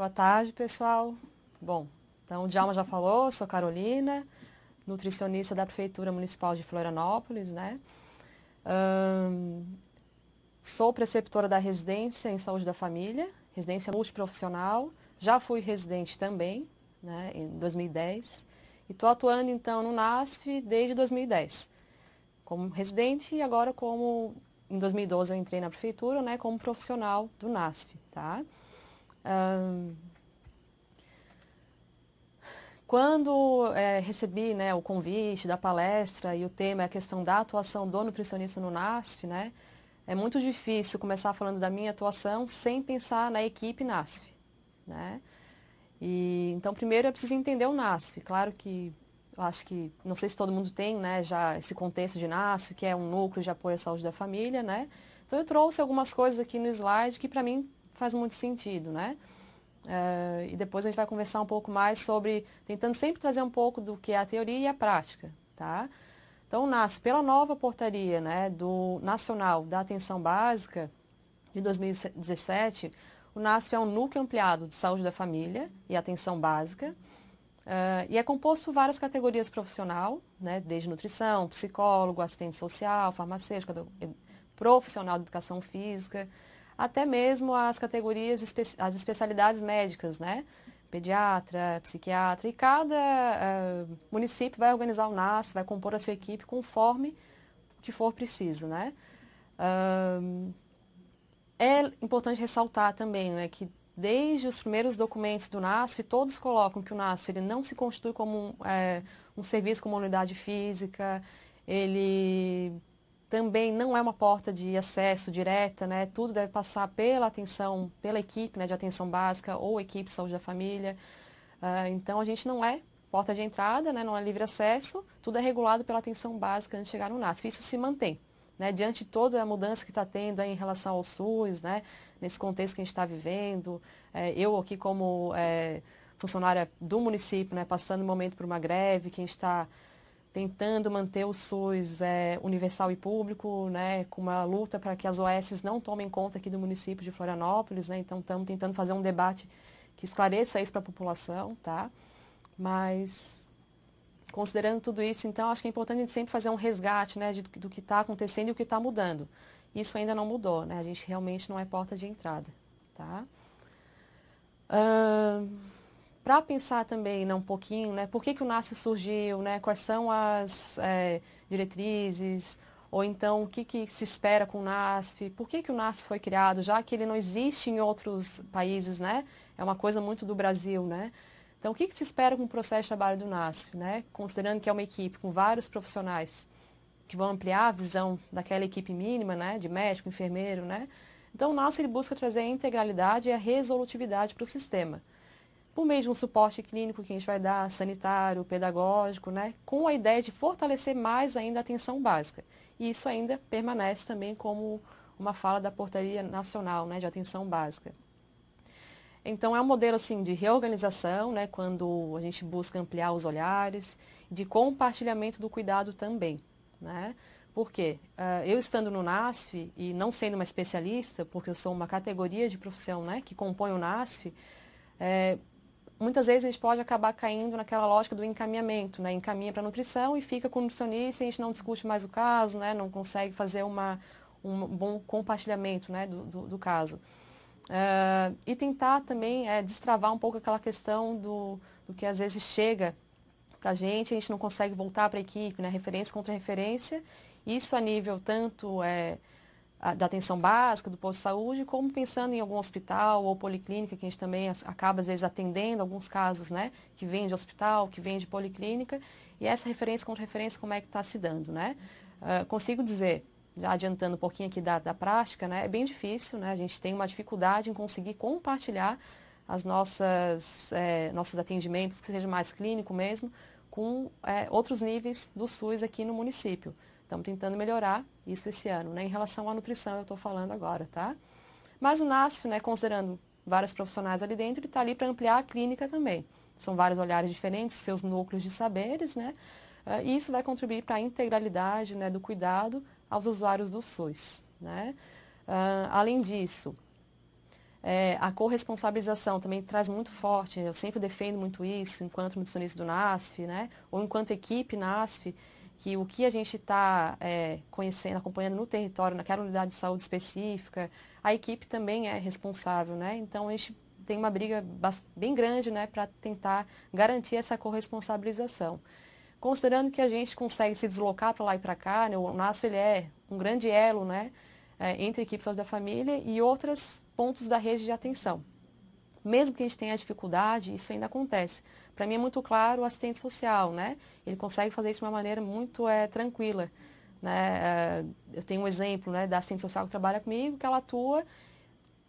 Boa tarde, pessoal. Bom, então o Djalma já falou, sou Carolina, nutricionista da Prefeitura Municipal de Florianópolis, né? sou preceptora da residência em saúde da família, residência multiprofissional, já fui residente também, né, em 2010, e estou atuando então no NASF desde 2010, como residente e agora como, em 2012 eu entrei na prefeitura, né, como profissional do NASF, tá? quando é, recebi né, o convite da palestra e o tema é a questão da atuação do nutricionista no NASF, né, é muito difícil começar falando da minha atuação sem pensar na equipe NASF. Né? E, então, primeiro eu preciso entender o NASF. Claro que eu acho que, não sei se todo mundo tem né, já esse contexto de NASF, que é um núcleo de apoio à saúde da família. Né? Então, eu trouxe algumas coisas aqui no slide que, para mim, faz muito sentido, né? Uh, e depois a gente vai conversar um pouco mais sobre, tentando sempre trazer um pouco do que é a teoria e a prática, tá? Então, nasce pela nova portaria né, do Nacional da Atenção Básica de 2017, o NASF é um núcleo ampliado de saúde da família e atenção básica, Uh, e é composto por várias categorias profissional, né, desde nutrição, psicólogo, assistente social, farmacêutico, profissional de educação física até mesmo as categorias, as especialidades médicas, né? Pediatra, psiquiatra, e cada uh, município vai organizar o NAS, vai compor a sua equipe conforme que for preciso, né? Uh, é importante ressaltar também né, que desde os primeiros documentos do NASF, todos colocam que o NASF ele não se constitui como um, é, um serviço como uma unidade física, ele também não é uma porta de acesso direta, né? Tudo deve passar pela atenção, pela equipe né, de atenção básica ou equipe de saúde da família. Uh, então a gente não é porta de entrada, né, não é livre acesso, tudo é regulado pela atenção básica antes de chegar no NASF. Isso se mantém. Né, diante de toda a mudança que está tendo em relação ao SUS, né, nesse contexto que a gente está vivendo, é, eu aqui como é, funcionária do município, né, passando o um momento por uma greve, que a gente está tentando manter o SUS é, universal e público, né, com uma luta para que as OSs não tomem conta aqui do município de Florianópolis, né, então estamos tentando fazer um debate que esclareça isso para a população, tá? Mas, considerando tudo isso, então, acho que é importante a gente sempre fazer um resgate, né, de, do que está acontecendo e o que está mudando. Isso ainda não mudou, né, a gente realmente não é porta de entrada, tá? Uh para pensar também né, um pouquinho, né, por que, que o NASF surgiu, né, quais são as é, diretrizes, ou então o que, que se espera com o NASF, por que, que o NASF foi criado, já que ele não existe em outros países, né, é uma coisa muito do Brasil, né. Então, o que, que se espera com o processo de trabalho do NASF, né, considerando que é uma equipe com vários profissionais que vão ampliar a visão daquela equipe mínima, né, de médico, enfermeiro, né. Então, o NASF ele busca trazer a integralidade e a resolutividade para o sistema por meio de um suporte clínico que a gente vai dar, sanitário, pedagógico, né, com a ideia de fortalecer mais ainda a atenção básica. E isso ainda permanece também como uma fala da Portaria Nacional né, de Atenção Básica. Então, é um modelo assim, de reorganização, né, quando a gente busca ampliar os olhares, de compartilhamento do cuidado também. Né? Porque uh, ah, eu estando no NASF e não sendo uma especialista, porque eu sou uma categoria de profissão né, que compõe o NASF, é, muitas vezes a gente pode acabar caindo naquela lógica do encaminhamento, né? Encaminha para nutrição e fica com o nutricionista e a gente não discute mais o caso, né? Não consegue fazer uma, um bom compartilhamento né? do, do, do caso. Uh, e tentar também é, destravar um pouco aquela questão do, do que às vezes chega para a gente, a gente não consegue voltar para a equipe, né? Referência contra referência. Isso a nível tanto é, da atenção básica, do posto de saúde, como pensando em algum hospital ou policlínica, que a gente também acaba, às vezes, atendendo alguns casos, né? Que vem de hospital, que vem de policlínica. E essa referência contra referência, como é que está se dando, né? Uh, consigo dizer, já adiantando um pouquinho aqui da, da prática, né? É bem difícil, né? A gente tem uma dificuldade em conseguir compartilhar as nossas, é, nossos atendimentos, que seja mais clínico mesmo, com é, outros níveis do SUS aqui no município. Estamos tentando melhorar isso esse ano, né? Em relação à nutrição, eu estou falando agora, tá? Mas o NASF, né, considerando vários profissionais ali dentro, ele está ali para ampliar a clínica também. São vários olhares diferentes, seus núcleos de saberes, né? Ah, e isso vai contribuir para a integralidade né, do cuidado aos usuários do SUS, né? Uh, além disso, é, a corresponsabilização também traz muito forte, né? eu sempre defendo muito isso enquanto nutricionista do NASF, né? Ou enquanto equipe NASF, que o que a gente está é, conhecendo, acompanhando no território, naquela é unidade de saúde específica, a equipe também é responsável, né? Então a gente tem uma briga bem grande, né, para tentar garantir essa corresponsabilização. Considerando que a gente consegue se deslocar para lá e para cá, né, o NASF ele é um grande elo, né, é, entre a equipe de saúde da família e outros pontos da rede de atenção. Mesmo que a gente tenha dificuldade, isso ainda acontece, para mim é muito claro o assistente social, né? Ele consegue fazer isso de uma maneira muito é, tranquila. Né? Eh, eu tenho um exemplo né, da assistente social que trabalha comigo, que ela atua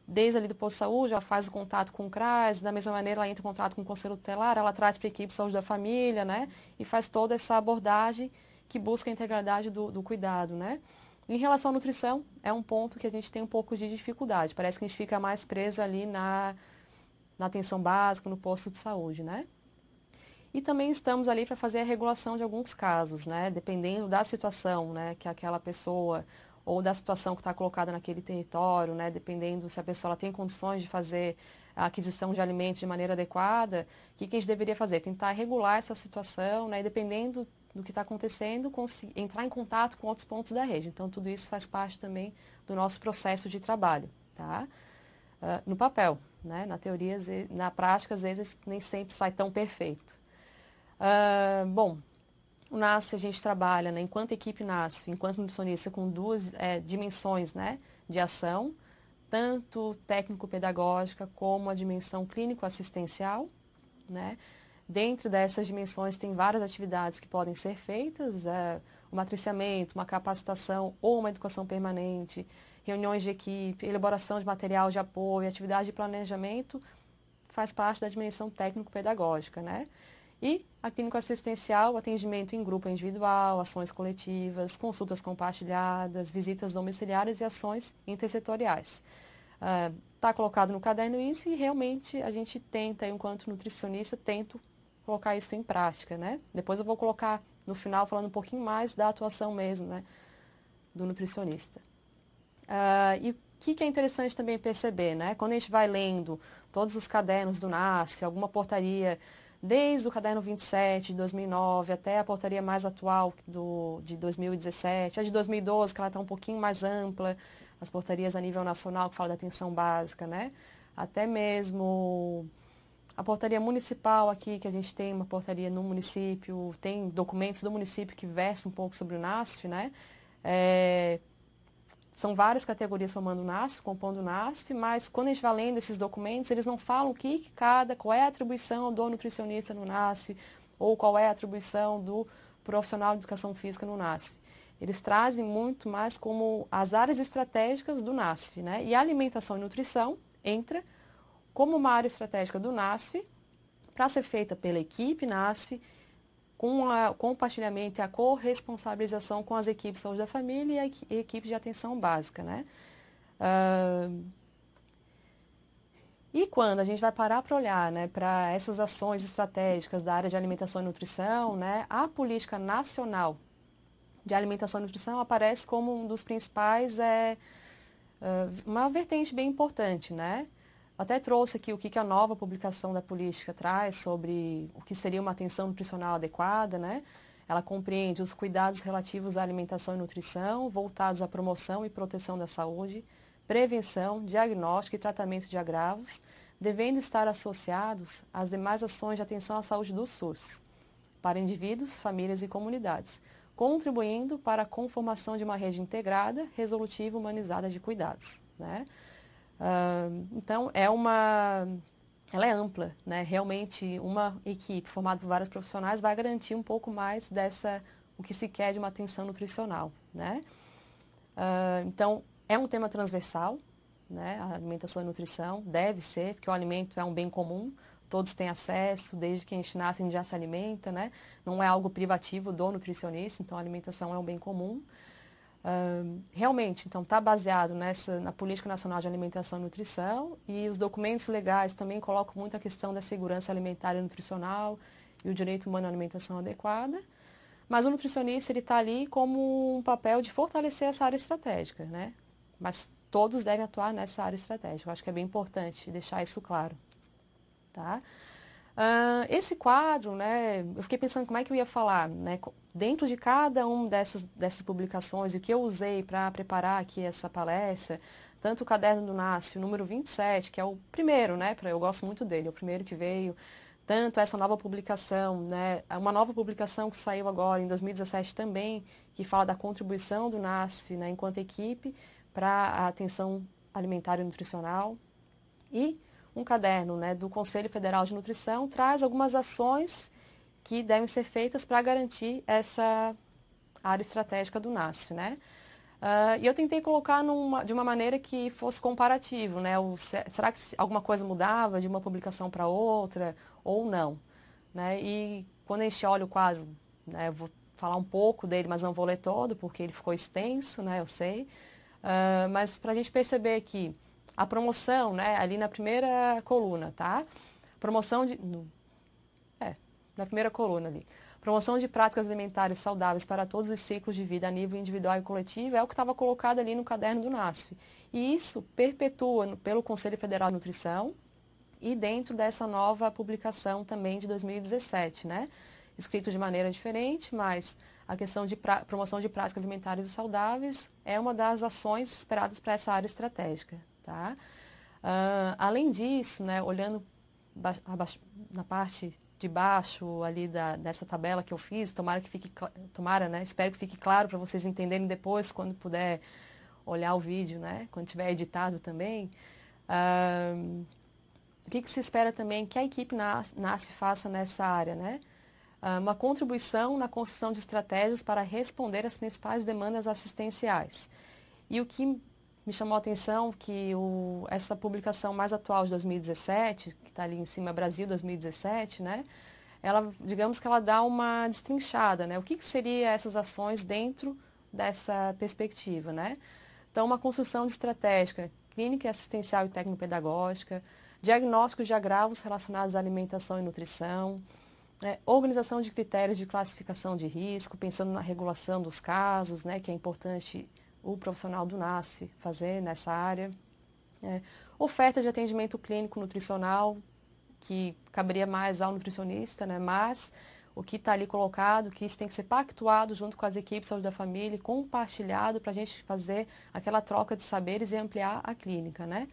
desde ali do posto de saúde, ela faz o contato com o CRAS, da mesma maneira ela entra em contato com o conselho tutelar, ela traz para a equipe saúde da família, né? E faz toda essa abordagem que busca a integralidade do, do cuidado, né? Em relação à nutrição, é um ponto que a gente tem um pouco de dificuldade. Parece que a gente fica mais preso ali na, na atenção básica, no posto de saúde, né? E também estamos ali para fazer a regulação de alguns casos, né? Dependendo da situação, né? Que aquela pessoa ou da situação que está colocada naquele território, né? Dependendo se a pessoa tem condições de fazer a aquisição de alimentos de maneira adequada, o que, que a gente deveria fazer? Tentar regular essa situação, né? E dependendo do que está acontecendo, entrar em contato com outros pontos da rede. Então, tudo isso faz parte também do nosso processo de trabalho, tá? Uh, no papel, né? Na teoria, na prática, às vezes nem sempre sai tão perfeito. Uh, bom, o NASF a gente trabalha, né, enquanto equipe NASF, enquanto nutricionista, com duas é, dimensões né, de ação, tanto técnico-pedagógica como a dimensão clínico-assistencial. Né? Dentro dessas dimensões tem várias atividades que podem ser feitas, é, o matriciamento, uma capacitação ou uma educação permanente, reuniões de equipe, elaboração de material de apoio, atividade de planejamento, faz parte da dimensão técnico-pedagógica, né? E a clínica assistencial, atendimento em grupo individual, ações coletivas, consultas compartilhadas, visitas domiciliares e ações intersetoriais. Está ah, uh, colocado no caderno isso e realmente a gente tenta, enquanto nutricionista, tento colocar isso em prática, né? Depois eu vou colocar no final falando um pouquinho mais da atuação mesmo, né? Do nutricionista. Uh, e o que, que é interessante também perceber, né? Quando a gente vai lendo todos os cadernos do NASF, alguma portaria desde o Caderno 27 de 2009 até a portaria mais atual do, de 2017, a de 2012, que ela está um pouquinho mais ampla, as portarias a nível nacional que fala da atenção básica, né? Até mesmo a portaria municipal aqui, que a gente tem uma portaria no município, tem documentos do município que versam um pouco sobre o NASF, né? É, são várias categorias formando o NASF, compondo o NASF, mas quando a gente vai lendo esses documentos, eles não falam o que, cada, qual é a atribuição do nutricionista no NASF, ou qual é a atribuição do profissional de educação física no NASF. Eles trazem muito mais como as áreas estratégicas do NASF, né? E a alimentação e nutrição entra como uma área estratégica do NASF para ser feita pela equipe NASF com, a, com o compartilhamento e a corresponsabilização com as equipes de saúde da família e a equipe de atenção básica, né? Uh, e quando a gente vai parar para olhar né, para essas ações estratégicas da área de alimentação e nutrição, né, a política nacional de alimentação e nutrição aparece como um dos principais, é, uma vertente bem importante, né? Até trouxe aqui o que, que a nova publicação da política traz sobre o que seria uma atenção nutricional adequada, né? Ela compreende os cuidados relativos à alimentação e nutrição, voltados à promoção e proteção da saúde, prevenção, diagnóstico e tratamento de agravos, devendo estar associados às demais ações de atenção à saúde do SUS, para indivíduos, famílias e comunidades, contribuindo para a conformação de uma rede integrada, resolutiva e humanizada de cuidados. Né? então, é uma. Ela é ampla, né? Realmente, uma equipe formada por vários profissionais vai garantir um pouco mais dessa, o que se quer de uma atenção nutricional, né? Uh, então, é um tema transversal, né? A alimentação e nutrição deve ser, porque o alimento é um bem comum, todos têm acesso, desde que a gente nasce a gente já se alimenta, né? Não é algo privativo do nutricionista, então a alimentação é um bem comum. Uh, realmente, então, está baseado nessa, na Política Nacional de Alimentação e Nutrição e os documentos legais também colocam muito a questão da segurança alimentar e nutricional e o direito humano à alimentação adequada. Mas o nutricionista ele está ali como um papel de fortalecer essa área estratégica, né? Mas todos devem atuar nessa área estratégica. Eu acho que é bem importante deixar isso claro, tá? Uh, esse quadro, né? Eu fiquei pensando como é que eu ia falar, né? dentro de cada uma dessas, dessas publicações, o que eu usei para preparar aqui essa palestra, tanto o Caderno do Nasce, o número 27, que é o primeiro, né? Eu gosto muito dele, é o primeiro que veio, tanto essa nova publicação, né? Uma nova publicação que saiu agora em 2017 também, que fala da contribuição do NASF, né, enquanto equipe, para a atenção alimentar e nutricional. E um caderno né, do Conselho Federal de Nutrição traz algumas ações que devem ser feitas para garantir essa área estratégica do NASF, né? Uh, e eu tentei colocar numa, de uma maneira que fosse comparativo, né? O, será que alguma coisa mudava de uma publicação para outra ou não? Né? E quando a gente olha o quadro, né, eu vou falar um pouco dele, mas não vou ler todo, porque ele ficou extenso, né, eu sei. Uh, mas para a gente perceber que a promoção, né, ali na primeira coluna, tá? Promoção de, no, na primeira coluna ali. Promoção de práticas alimentares saudáveis para todos os ciclos de vida a nível individual e coletivo é o que estava colocado ali no caderno do NASF. E isso perpetua no, pelo Conselho Federal de Nutrição e dentro dessa nova publicação também de 2017, né? Escrito de maneira diferente, mas a questão de promoção de práticas alimentares saudáveis é uma das ações esperadas para essa área estratégica, tá? Uh, além disso, né, olhando na parte de baixo ali da, dessa tabela que eu fiz, tomara que fique, tomara, né? Espero que fique claro para vocês entenderem depois, quando puder olhar o vídeo, né? Quando tiver editado também. o que, que, se espera também que a equipe nasce faça nessa área, né? uma contribuição na construção de estratégias para responder às principais demandas assistenciais. E o que me chamou a atenção que o, essa publicação mais atual de 2017, que está ali em cima, Brasil 2017, né? Ela, digamos que ela dá uma destrinchada, né? O que, que seria essas ações dentro dessa perspectiva, né? Então, uma construção de estratégica clínica assistencial e técnico-pedagógica, diagnósticos de agravos relacionados à alimentação e nutrição, né? organização de critérios de classificação de risco, pensando na regulação dos casos, né? Que é importante o profissional do NASF fazer nessa área. É, oferta de atendimento clínico nutricional, que caberia mais ao nutricionista, né? mas o que está ali colocado, que isso tem que ser pactuado junto com as equipes de saúde da família, compartilhado para a gente fazer aquela troca de saberes e ampliar a clínica. Né?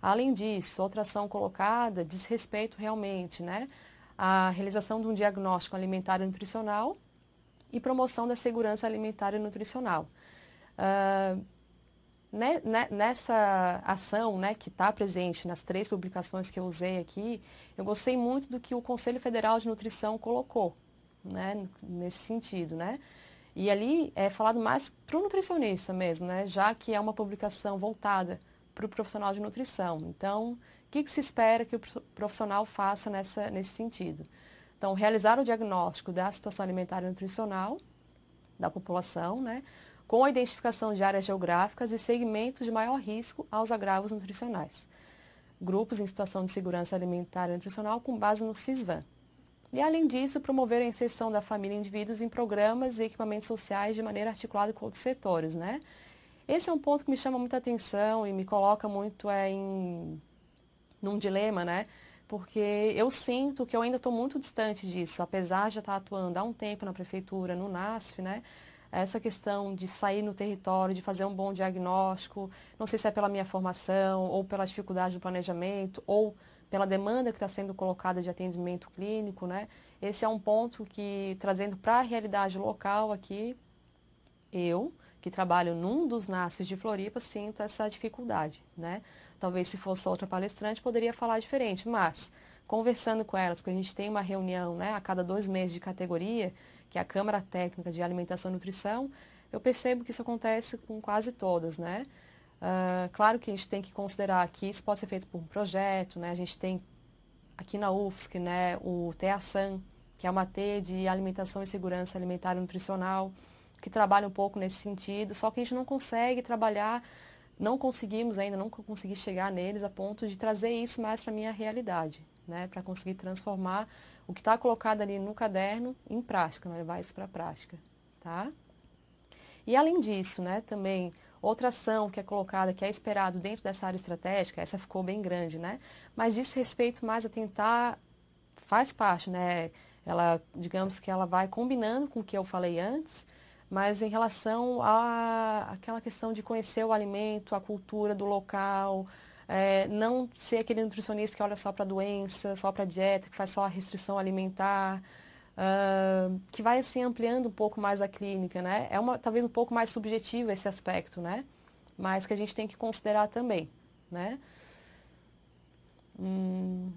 Além disso, outra ação colocada diz respeito realmente né? à realização de um diagnóstico alimentar e nutricional e promoção da segurança alimentar e nutricional. Uh, nessa ação né, que está presente nas três publicações que eu usei aqui, eu gostei muito do que o Conselho Federal de Nutrição colocou né, nesse sentido. Né? E ali é falado mais para o nutricionista mesmo, né? já que é uma publicação voltada para o profissional de nutrição. Então, o que, que, se espera que o profissional faça nessa, nesse sentido? Então, realizar o diagnóstico da situação alimentar e nutricional da população, né? com a identificação de áreas geográficas e segmentos de maior risco aos agravos nutricionais. Grupos em situação de segurança alimentar e nutricional com base no CISVAN. E, além disso, promover a inserção da família e indivíduos em programas e equipamentos sociais de maneira articulada com outros setores, né? Esse é um ponto que me chama muita atenção e me coloca muito é, em num dilema, né? Porque eu sinto que eu ainda estou muito distante disso, apesar de já estar atuando há um tempo na prefeitura, no NASF, né? essa questão de sair no território, de fazer um bom diagnóstico, não sei se é pela minha formação ou pela dificuldade do planejamento ou pela demanda que está sendo colocada de atendimento clínico, né? Esse é um ponto que, trazendo para a realidade local aqui, eu, que trabalho num dos NASFs de Floripa, sinto essa dificuldade, né? Talvez se fosse outra palestrante poderia falar diferente, mas conversando com elas, porque a gente tem uma reunião né, a cada dois meses de categoria, que é a Câmara Técnica de Alimentação e Nutrição, eu percebo que isso acontece com quase todas, né? Uh, claro que a gente tem que considerar que isso pode ser feito por um projeto, né? A gente tem aqui na UFSC, né, o TEASAN, que é uma T de Alimentação e Segurança Alimentar e Nutricional, que trabalha um pouco nesse sentido, só que a gente não consegue trabalhar, não conseguimos ainda, não consegui chegar neles a ponto de trazer isso mais para a minha realidade né, para conseguir transformar o que está colocado ali no caderno em prática, né, levar isso para a prática, tá? E além disso, né, também outra ação que é colocada, que é esperado dentro dessa área estratégica, essa ficou bem grande, né, mas diz respeito mais a tentar, faz parte, né, ela, digamos que ela vai combinando com o que eu falei antes, mas em relação à aquela questão de conhecer o alimento, a cultura do local, é, não ser aquele nutricionista que olha só para a doença, só para a dieta, que faz só a restrição alimentar, uh, que vai assim ampliando um pouco mais a clínica, né? É uma, talvez um pouco mais subjetivo esse aspecto, né? Mas que a gente tem que considerar também, né? Hum.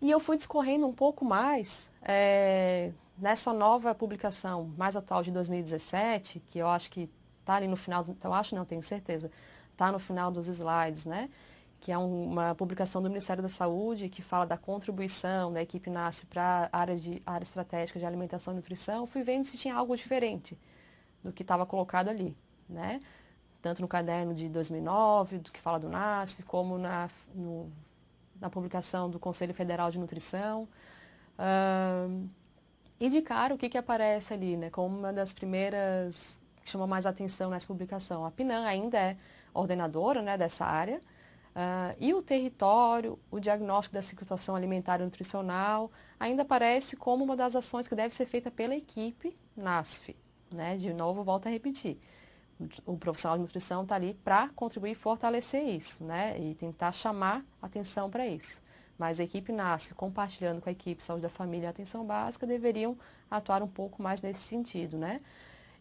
E eu fui discorrendo um pouco mais é, nessa nova publicação mais atual de 2017, que eu acho que está ali no final, então acho não, tenho certeza, está no final dos slides, né? que é uma publicação do Ministério da Saúde que fala da contribuição da né, equipe nasce para a área, de, área estratégica de alimentação e nutrição, fui vendo se tinha algo diferente do que estava colocado ali, né? Tanto no caderno de 2009, do que fala do NASCE, como na, no, na publicação do Conselho Federal de Nutrição. Uh, e de cara, o que, que aparece ali, né? Como uma das primeiras que chama mais atenção nessa publicação. A PNAM ainda é ordenadora né, dessa área, Uh, e o território, o diagnóstico da situação alimentar e nutricional, ainda aparece como uma das ações que deve ser feita pela equipe NASF. Né? De novo, volto a repetir. O profissional de nutrição está ali para contribuir e fortalecer isso, né? E tentar chamar atenção para isso. Mas a equipe NASF, compartilhando com a equipe Saúde da Família e Atenção Básica, deveriam atuar um pouco mais nesse sentido, né?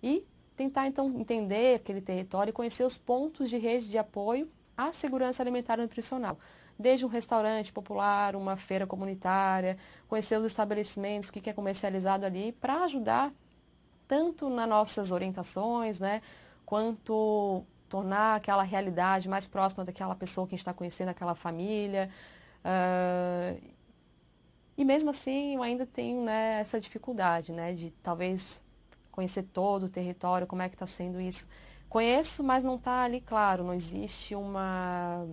E tentar, então, entender aquele território e conhecer os pontos de rede de apoio a segurança alimentar e nutricional. Desde um restaurante popular, uma feira comunitária, conhecer os estabelecimentos, o que é comercializado ali, para ajudar tanto nas nossas orientações, né, quanto tornar aquela realidade mais próxima daquela pessoa que a gente está conhecendo, aquela família. Uh, e mesmo assim, eu ainda tenho né, essa dificuldade, né, de talvez conhecer todo o território, como é que está sendo isso. Conheço, mas não está ali claro, não existe uma,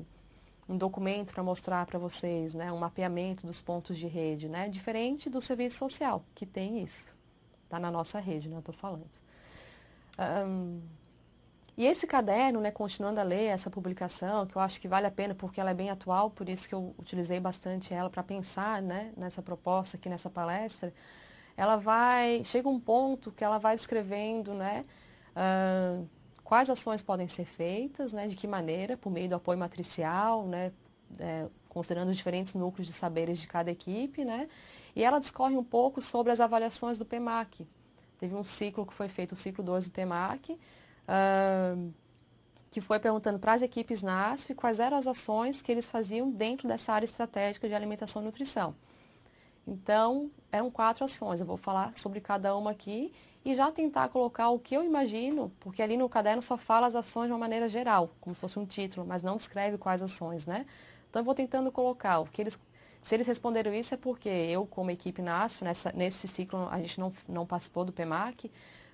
um documento para mostrar para vocês, né? um mapeamento dos pontos de rede, né? diferente do serviço social, que tem isso. Está na nossa rede, né? estou falando. Um, e esse caderno, né, continuando a ler essa publicação, que eu acho que vale a pena porque ela é bem atual, por isso que eu utilizei bastante ela para pensar né, nessa proposta aqui nessa palestra, ela vai, chega um ponto que ela vai escrevendo né, uh, quais ações podem ser feitas, né, de que maneira, por meio do apoio matricial, né, é, considerando os diferentes núcleos de saberes de cada equipe, né, e ela discorre um pouco sobre as avaliações do PEMAC. Teve um ciclo que foi feito, o ciclo 12 do PEMAC, uh, que foi perguntando para as equipes NASF quais eram as ações que eles faziam dentro dessa área estratégica de alimentação e nutrição. Então, eram quatro ações, eu vou falar sobre cada uma aqui e já tentar colocar o que eu imagino, porque ali no caderno só fala as ações de uma maneira geral, como se fosse um título, mas não descreve quais ações, né? Então eu vou tentando colocar o que eles se eles responderam isso é porque eu, como equipe na nessa, nesse ciclo a gente não, não participou do PEMAC,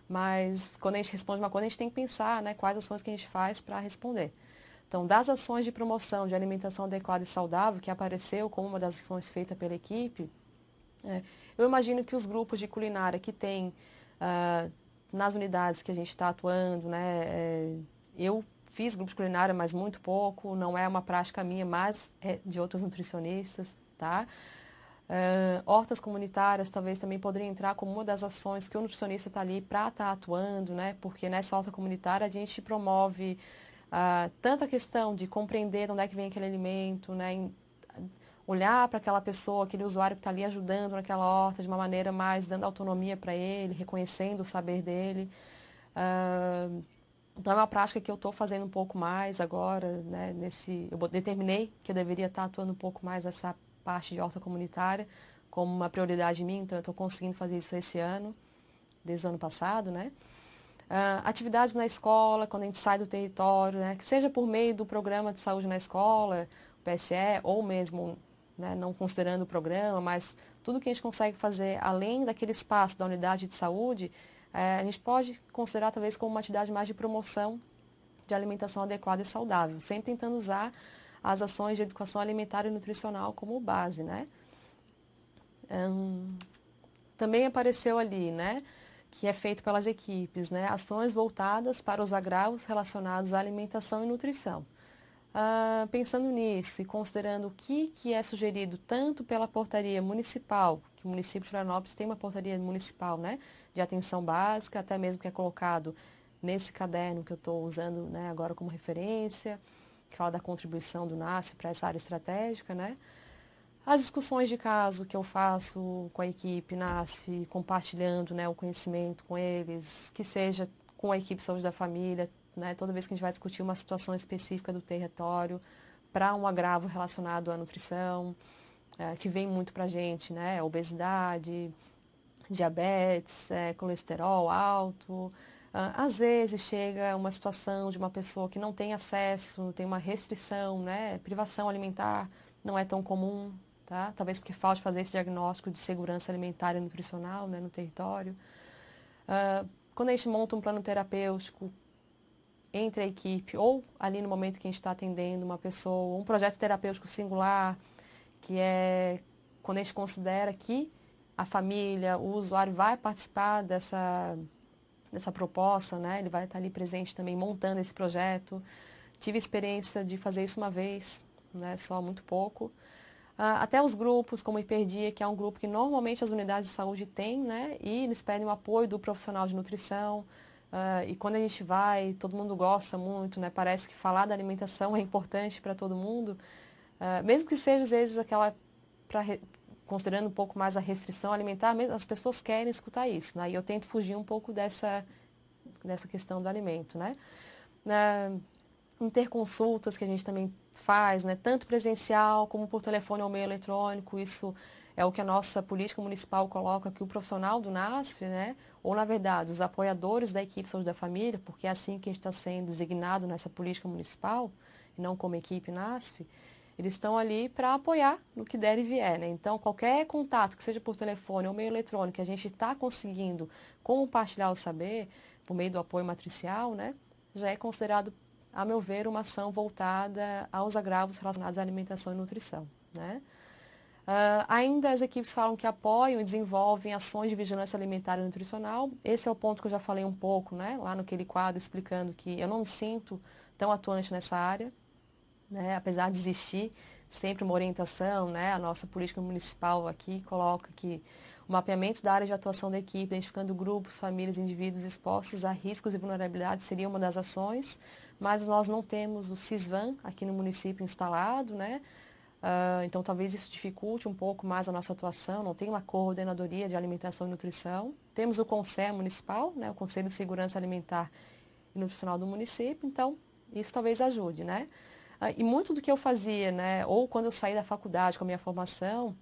mas quando a gente responde uma coisa, a gente tem que pensar né, quais ações que a gente faz para responder. Então, das ações de promoção de alimentação adequada e saudável, que apareceu como uma das ações feitas pela equipe, é, eu imagino que os grupos de culinária que têm uh, nas unidades que a gente está atuando, né? É, eu fiz grupo de culinária, mas muito pouco, não é uma prática minha, mas é de outros nutricionistas, tá? Uh, hortas comunitárias talvez também poderia entrar como uma das ações que o nutricionista está ali para estar tá atuando, né? Porque nessa horta comunitária a gente promove uh, ah, tanta questão de compreender de onde é que vem aquele alimento, né? olhar para aquela pessoa, aquele usuário que está ali ajudando naquela horta de uma maneira mais dando autonomia para ele, reconhecendo o saber dele. Uh, então é uma prática que eu estou fazendo um pouco mais agora, né, nesse, eu determinei que eu deveria estar tá atuando um pouco mais nessa parte de horta comunitária como uma prioridade minha, então eu estou conseguindo fazer isso esse ano, desde o ano passado, né? Uh, atividades na escola, quando a gente sai do território, né? que seja por meio do programa de saúde na escola, PSE, ou mesmo né, não considerando o programa, mas tudo que a gente consegue fazer além daquele espaço da unidade de saúde, é, a gente pode considerar talvez como uma atividade mais de promoção de alimentação adequada e saudável, sempre tentando usar as ações de educação alimentar e nutricional como base, né? Hum, também apareceu ali, né, que é feito pelas equipes, né, ações voltadas para os agravos relacionados à alimentação e nutrição ah, pensando nisso e considerando o que, que é sugerido tanto pela portaria municipal, que o município de Florianópolis tem uma portaria municipal né, de atenção básica, até mesmo que é colocado nesse caderno que eu estou usando né, agora como referência, que fala da contribuição do NASF para essa área estratégica, né? As discussões de caso que eu faço com a equipe NASF, compartilhando né, o conhecimento com eles, que seja com a equipe Saúde da Família, né? toda vez que a gente vai discutir uma situação específica do território, para um agravo relacionado à nutrição, é, que vem muito para a gente, né? É obesidade, diabetes, é, colesterol alto. Às vezes chega uma situação de uma pessoa que não tem acesso, tem uma restrição, né? privação alimentar não é tão comum, tá? talvez porque falta fazer esse diagnóstico de segurança alimentar e nutricional né? no território. Uh, quando a gente monta um plano terapêutico entre a equipe ou ali no momento que a gente está atendendo uma pessoa, um projeto terapêutico singular, que é quando a gente considera que a família, o usuário vai participar dessa, dessa proposta, né? ele vai estar tá ali presente também montando esse projeto. Tive experiência de fazer isso uma vez, né? só muito pouco. Ah, até os grupos, como o Hiperdia, que é um grupo que normalmente as unidades de saúde têm, né? e eles pedem o apoio do profissional de nutrição, Uh, e quando a gente vai, todo mundo gosta muito, né? Parece que falar da alimentação é importante para todo mundo. Uh, mesmo que seja, às vezes, aquela. Re... Considerando um pouco mais a restrição alimentar, as pessoas querem escutar isso, né? E eu tento fugir um pouco dessa, dessa questão do alimento, né? Uh, ah, interconsultas que a gente também faz, né? Tanto presencial como por telefone ou meio eletrônico, isso é o que a nossa política municipal coloca que o profissional do NASF, né? ou na verdade os apoiadores da equipe Saúde da Família, porque é assim que a gente está sendo designado nessa política municipal, e não como equipe NASF, eles estão ali para apoiar no que der e vier. Né? Então, qualquer contato, que seja por telefone ou meio eletrônico, que a gente está conseguindo compartilhar o saber por meio do apoio matricial, né? já é considerado, a meu ver, uma ação voltada aos agravos relacionados à alimentação e nutrição. Né? Uh, ainda as equipes falam que apoiam e desenvolvem ações de vigilância alimentar e nutricional. Esse é o ponto que eu já falei um pouco, né? Lá naquele quadro explicando que eu não me sinto tão atuante nessa área, né? Apesar de existir sempre uma orientação, né? A nossa política municipal aqui coloca que o mapeamento da área de atuação da equipe, identificando grupos, famílias, indivíduos expostos a riscos e vulnerabilidades seria uma das ações, mas nós não temos o CISVAN aqui no município instalado, né? Uh, então, talvez isso dificulte um pouco mais a nossa atuação. Não tem uma coordenadoria de alimentação e nutrição. Temos o conselho municipal, né, o Conselho de Segurança Alimentar e Nutricional do município. Então, isso talvez ajude, né? Uh, e muito do que eu fazia, né, ou quando eu saí da faculdade com a minha formação,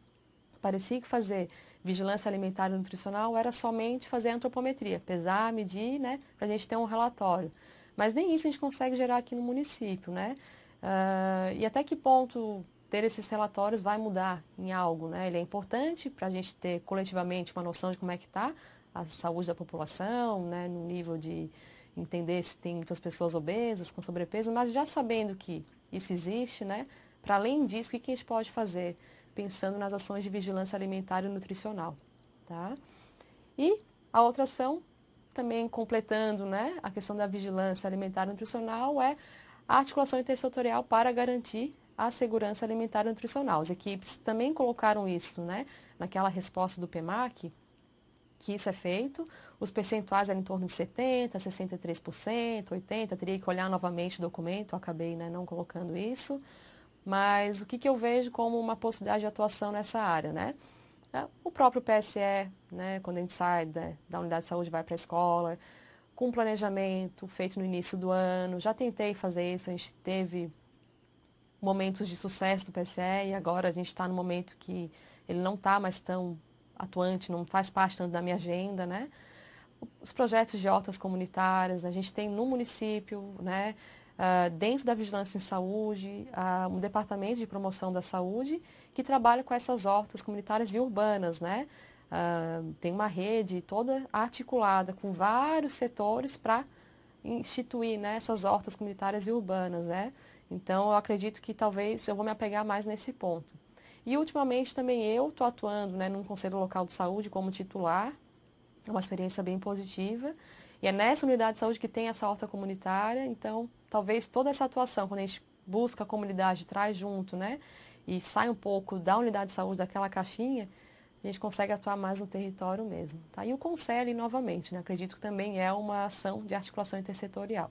parecia que fazer vigilância alimentar e nutricional era somente fazer antropometria, pesar, medir, né, para a gente ter um relatório. Mas nem isso a gente consegue gerar aqui no município, né? Uh, e até que ponto ter esses relatórios vai mudar em algo, né? Ele é importante para a gente ter coletivamente uma noção de como é que está a saúde da população, né? No nível de entender se tem muitas pessoas obesas, com sobrepeso, mas já sabendo que isso existe, né? Para além disso, o que a gente pode fazer? Pensando nas ações de vigilância alimentar e nutricional, tá? E a outra ação, também completando, né? A questão da vigilância alimentar e nutricional é a articulação intersetorial para garantir a segurança alimentar e nutricional. As equipes também colocaram isso né, naquela resposta do PEMAC, que isso é feito. Os percentuais eram em torno de 70%, 63%, 80%, teria que olhar novamente o documento, acabei né, não colocando isso. Mas o que, que eu vejo como uma possibilidade de atuação nessa área, né? Ah, o próprio PSE, né, quando a gente sai da, da unidade de saúde vai para a escola, com planejamento feito no início do ano. Já tentei fazer isso, a gente teve momentos de sucesso do PSE e agora a gente está no momento que ele não está mais tão atuante, não faz parte tanto da minha agenda, né? Os projetos de hortas comunitárias, a gente tem no município, né? Uh, dentro da Vigilância em Saúde, uh, um departamento de promoção da saúde que trabalha com essas hortas comunitárias e urbanas, né? Uh, tem uma rede toda articulada com vários setores para instituir né, essas hortas comunitárias e urbanas, né? Então, eu acredito que talvez eu vou me apegar mais nesse ponto. E, ultimamente, também eu estou atuando né, num conselho local de saúde como titular, é uma experiência bem positiva. E é nessa unidade de saúde que tem essa horta comunitária, então talvez toda essa atuação, quando a gente busca a comunidade, traz junto, né? E sai um pouco da unidade de saúde, daquela caixinha, a gente consegue atuar mais no território mesmo. Tá? E o Conselho, novamente, né? acredito que também é uma ação de articulação intersetorial.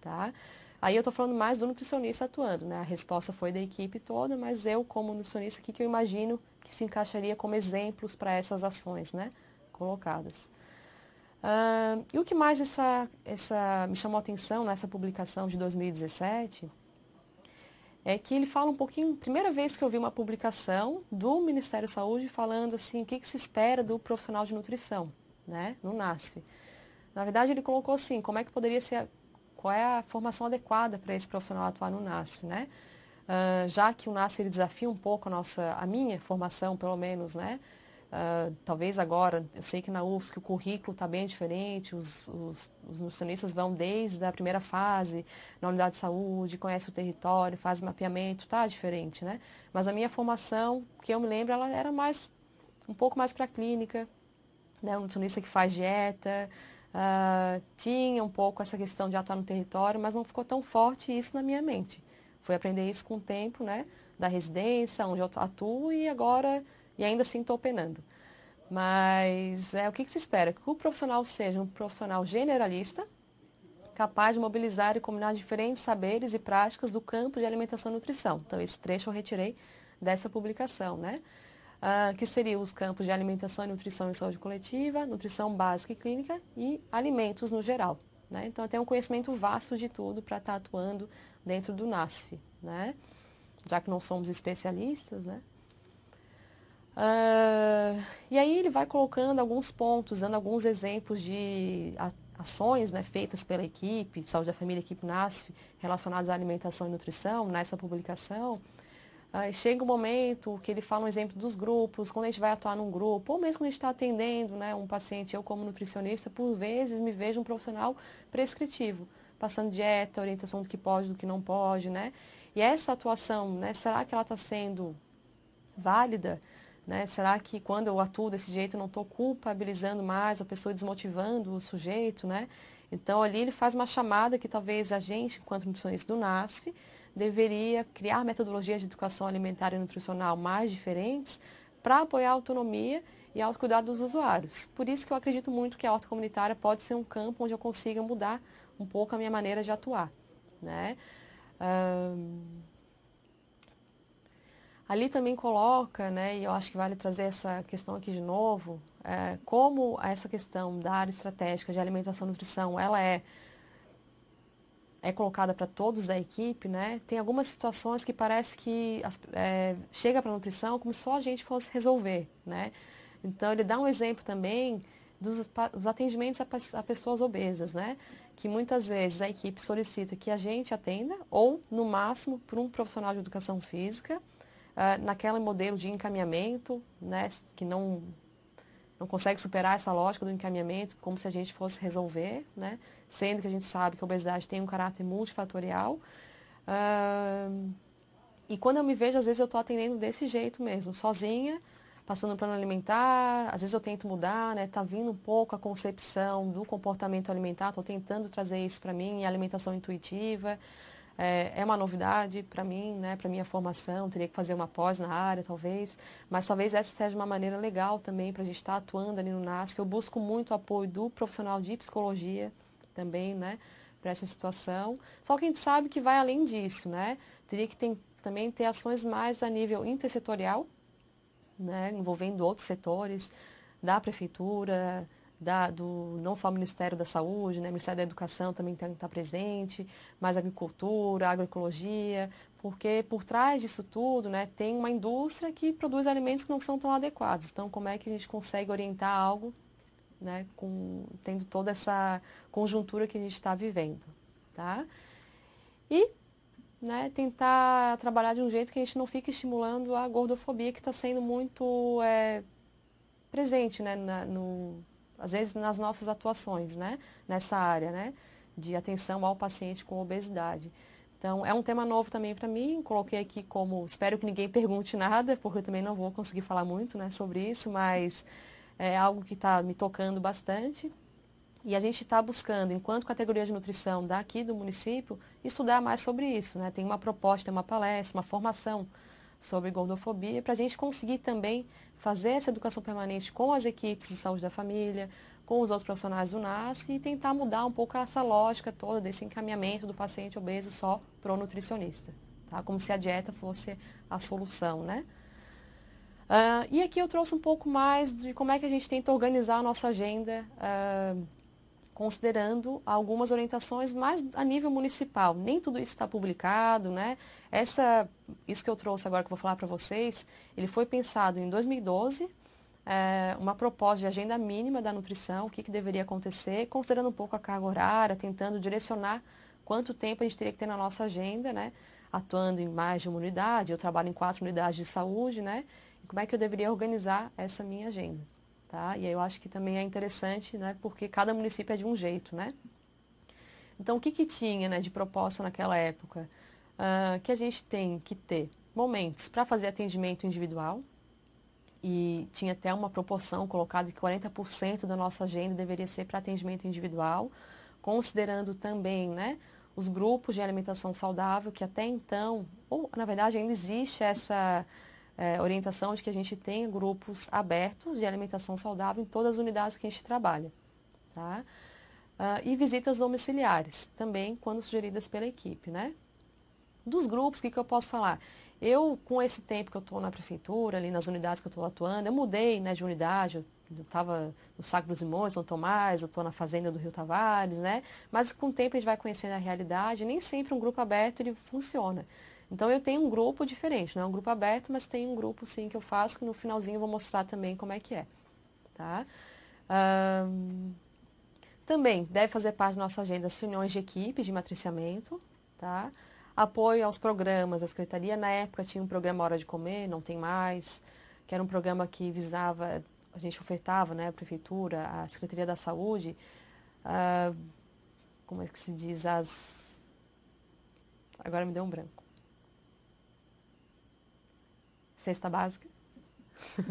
Tá? Aí eu estou falando mais do nutricionista atuando, né? A resposta foi da equipe toda, mas eu, como nutricionista, o que, que eu imagino que se encaixaria como exemplos para essas ações, né? Colocadas. Uh, e o que mais essa, essa me chamou a atenção nessa publicação de 2017 é que ele fala um pouquinho, primeira vez que eu vi uma publicação do Ministério da Saúde falando assim, o que, que se espera do profissional de nutrição, né, no NASF. Na verdade, ele colocou assim, como é que poderia ser qual é a formação adequada para esse profissional atuar no NASF, né? Uh, já que o NASF ele desafia um pouco a nossa, a minha formação, pelo menos, né? Uh, talvez agora, eu sei que na UFSC o currículo está bem diferente, os, os, os, nutricionistas vão desde a primeira fase na unidade de saúde, conhece o território, faz mapeamento, está diferente, né? Mas a minha formação, que eu me lembro, ela era mais um pouco mais para a clínica, né? Um nutricionista que faz dieta, uh, tinha um pouco essa questão de atuar no território, mas não ficou tão forte isso na minha mente. Fui aprender isso com o tempo, né? Da residência, onde eu atuo e agora, e ainda assim estou penando. Mas é, o que, que se espera? Que o profissional seja um profissional generalista, capaz de mobilizar e combinar diferentes saberes e práticas do campo de alimentação e nutrição. Então, esse trecho eu retirei dessa publicação, né? Ah, que seriam os campos de alimentação, nutrição e saúde coletiva, nutrição básica e clínica e alimentos no geral. Né? Então, tem um conhecimento vasto de tudo para estar tá atuando dentro do NASF, né? já que não somos especialistas. Né? Ah, e aí ele vai colocando alguns pontos, dando alguns exemplos de ações né, feitas pela equipe, Saúde da Família, equipe NASF, relacionadas à alimentação e nutrição, nessa publicação. Aí chega o um momento que ele fala um exemplo dos grupos, quando a gente vai atuar num grupo, ou mesmo quando a gente está atendendo né, um paciente, eu como nutricionista, por vezes me vejo um profissional prescritivo, passando dieta, orientação do que pode, do que não pode, né? E essa atuação, né, será que ela está sendo válida? Né? Será que quando eu atuo desse jeito eu não estou culpabilizando mais a pessoa, desmotivando o sujeito, né? Então ali ele faz uma chamada que talvez a gente, enquanto nutricionista do NASF, deveria criar metodologias de educação alimentar e nutricional mais diferentes para apoiar a autonomia e autocuidado dos usuários. Por isso que eu acredito muito que a horta comunitária pode ser um campo onde eu consiga mudar um pouco a minha maneira de atuar. Né? Um... Ali também coloca, né, e eu acho que vale trazer essa questão aqui de novo, é, como essa questão da área estratégica de alimentação e nutrição, ela é é colocada para todos da equipe, né? Tem algumas situações que parece que as, é, chega para a nutrição como se só a gente fosse resolver, né? Então ele dá um exemplo também dos, dos atendimentos a, a, pessoas obesas, né? Que muitas vezes a equipe solicita que a gente atenda ou no máximo por um profissional de educação física uh, naquele modelo de encaminhamento, né? Que não não consegue superar essa lógica do encaminhamento como se a gente fosse resolver, né? sendo que a gente sabe que a obesidade tem um caráter multifatorial. Uh, e quando eu me vejo, às vezes eu estou atendendo desse jeito mesmo, sozinha, passando um plano alimentar, às vezes eu tento mudar, né? Tá vindo um pouco a concepção do comportamento alimentar, estou tentando trazer isso para mim, alimentação intuitiva. É, é, uma novidade para mim, né, para minha formação, teria que fazer uma pós na área, talvez, mas talvez essa seja uma maneira legal também para a gente estar tá atuando ali no NASF. Eu busco muito apoio do profissional de psicologia também, né, para essa situação. Só que a gente sabe que vai além disso, né? Teria que ter, também ter ações mais a nível intersetorial, né, envolvendo outros setores da prefeitura, da, do, não só o Ministério da Saúde, né, o Ministério da Educação também tem que estar presente, mais agricultura, agroecologia, porque por trás disso tudo né, tem uma indústria que produz alimentos que não são tão adequados. Então, como é que a gente consegue orientar algo né, com, tendo toda essa conjuntura que a gente está vivendo? Tá? E né, tentar trabalhar de um jeito que a gente não fique estimulando a gordofobia que está sendo muito é, presente né, na, no, às vezes nas nossas atuações, né? Nessa área, né? De atenção ao paciente com obesidade. Então, é um tema novo também para mim. Coloquei aqui como. Espero que ninguém pergunte nada, porque eu também não vou conseguir falar muito né, sobre isso, mas é algo que está me tocando bastante. E a gente está buscando, enquanto categoria de nutrição daqui do município, estudar mais sobre isso. Né? Tem uma proposta, uma palestra, uma formação sobre gordofobia, para a gente conseguir também fazer essa educação permanente com as equipes de saúde da família, com os outros profissionais do NAS e tentar mudar um pouco essa lógica toda desse encaminhamento do paciente obeso só para o nutricionista, tá? como se a dieta fosse a solução. Né? Uh, e aqui eu trouxe um pouco mais de como é que a gente tenta organizar a nossa agenda uh, considerando algumas orientações mais a nível municipal. Nem tudo isso está publicado, né? Essa, isso que eu trouxe agora que eu vou falar para vocês, ele foi pensado em 2012, é, eh, uma proposta de agenda mínima da nutrição, o que, que deveria acontecer, considerando um pouco a carga horária, tentando direcionar quanto tempo a gente teria que ter na nossa agenda, né? Atuando em mais de uma unidade, eu trabalho em quatro unidades de saúde, né? E como é que eu deveria organizar essa minha agenda? Tá? E aí eu acho que também é interessante, né, porque cada município é de um jeito, né? Então, o que, que tinha né, de proposta naquela época? Uh, que a gente tem que ter momentos para fazer atendimento individual, e tinha até uma proporção colocada que 40% da nossa agenda deveria ser para atendimento individual, considerando também né, os grupos de alimentação saudável, que até então, ou na verdade ainda existe essa é, orientação de que a gente tenha grupos abertos de alimentação saudável em todas as unidades que a gente trabalha. Tá? Uh, e visitas domiciliares, também quando sugeridas pela equipe, né? Dos grupos, o que, que eu posso falar? Eu, com esse tempo que eu estou na prefeitura, ali nas unidades que eu estou atuando, eu mudei né, de unidade, eu estava no Sacro dos Imões, não estou mais, eu estou na fazenda do Rio Tavares, né? Mas com o tempo a gente vai conhecendo a realidade, nem sempre um grupo aberto ele funciona. Então eu tenho um grupo diferente, não é um grupo aberto, mas tem um grupo sim que eu faço, que no finalzinho eu vou mostrar também como é que é. Tá? Um, também deve fazer parte da nossa agenda as reuniões de equipe de matriciamento, tá? Apoio aos programas a Secretaria. Na época tinha um programa Hora de Comer, não tem mais, que era um programa que visava, a gente ofertava, né, a Prefeitura, a Secretaria da Saúde, uh, como é que se diz, as... Agora me deu um branco cesta básica,